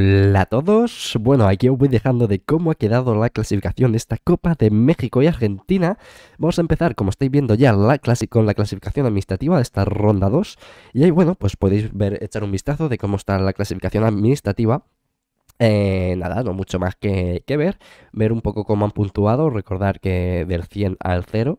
Hola a todos. Bueno, aquí os voy dejando de cómo ha quedado la clasificación de esta Copa de México y Argentina. Vamos a empezar, como estáis viendo ya, la con la clasificación administrativa de esta ronda 2. Y ahí, bueno, pues podéis ver, echar un vistazo de cómo está la clasificación administrativa. Eh, nada, no mucho más que, que ver. Ver un poco cómo han puntuado, recordar que del 100 al 0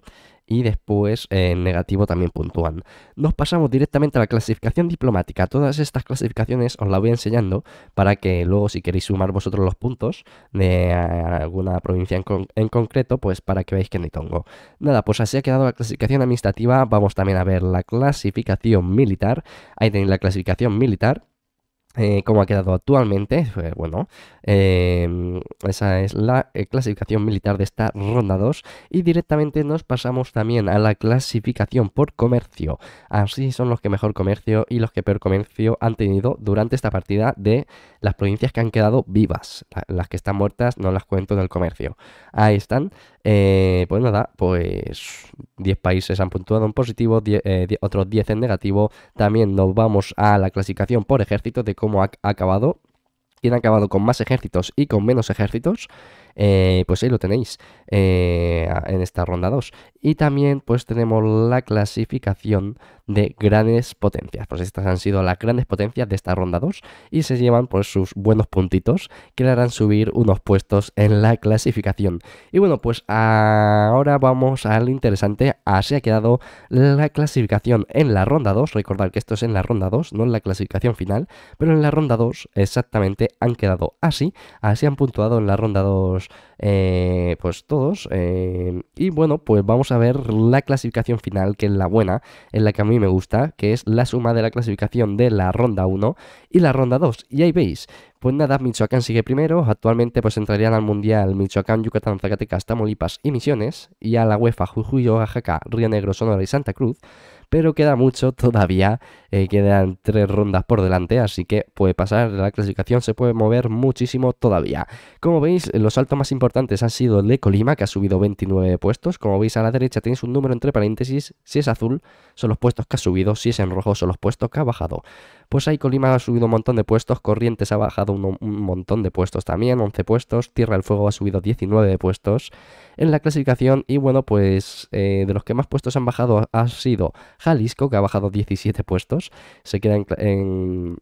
y después eh, en negativo también puntúan. Nos pasamos directamente a la clasificación diplomática. Todas estas clasificaciones os las voy enseñando para que luego si queréis sumar vosotros los puntos de eh, alguna provincia en, en concreto, pues para que veáis que no hay tongo. Nada, pues así ha quedado la clasificación administrativa. Vamos también a ver la clasificación militar. Ahí tenéis la clasificación militar eh, como ha quedado actualmente, eh, bueno, em, esa es la eh, clasificación militar de esta ronda 2 y directamente nos pasamos también a la clasificación por comercio. Así son los que mejor comercio y los que peor comercio han tenido durante esta partida de las provincias que han quedado vivas. Las que están muertas no las cuento del comercio. Ahí están eh, pues nada, pues 10 países han puntuado en positivo, eh, otros 10 en negativo. También nos vamos a la clasificación por ejército de cómo ha, acabado. Quién ha acabado con más ejércitos y con menos ejércitos. Eh, pues ahí lo tenéis eh, en esta ronda 2. Y también pues tenemos la clasificación de grandes potencias. Pues estas han sido las grandes potencias de esta ronda 2 y se llevan pues sus buenos puntitos que le harán subir unos puestos en la clasificación. Y bueno, pues ahora vamos al interesante. Así ha quedado la clasificación en la ronda 2. Recordad que esto es en la ronda 2, no en la clasificación final, pero en la ronda 2 exactamente han quedado así. Así han puntuado en la ronda 2 eh, pues todos. Eh, y bueno, pues vamos a ver la clasificación final, que es la buena, en la que a mí me gusta, que es la suma de la clasificación de la ronda 1 y la ronda 2. Y ahí veis, pues nada, Michoacán sigue primero, actualmente pues entrarían al Mundial Michoacán, Yucatán, Zacatecas, Tamaulipas y Misiones, y a la UEFA, Jujuy, Oaxaca, Río Negro, Sonora y Santa Cruz pero queda mucho todavía, eh, quedan tres rondas por delante, así que puede pasar, la clasificación se puede mover muchísimo todavía. Como veis, los saltos más importantes han sido el de Colima, que ha subido 29 puestos, como veis a la derecha tenéis un número entre paréntesis, si es azul son los puestos que ha subido, si es en rojo son los puestos que ha bajado. Pues ahí Colima ha subido un montón de puestos, Corrientes ha bajado un, montón de puestos también, 11 puestos, Tierra del Fuego ha subido 19 puestos en la clasificación y bueno, pues eh, de los que más puestos han bajado ha sido Jalisco, que ha bajado 17 puestos, se queda en,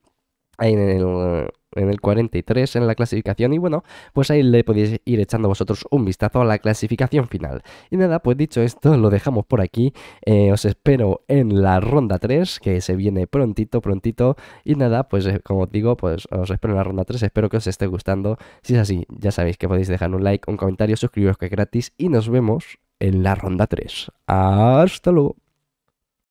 en, el 43 en la clasificación y bueno, pues ahí le podéis ir echando vosotros un vistazo a la clasificación final. Y nada, pues dicho esto, lo dejamos por aquí. Eh, os espero en la ronda 3, que se viene prontito, prontito. Y nada, pues eh, como os digo, pues os espero en la ronda 3, espero que os esté gustando. Si es así, ya sabéis que podéis dejar un like, un comentario, suscribiros que es gratis y nos vemos en la ronda 3. Hasta luego.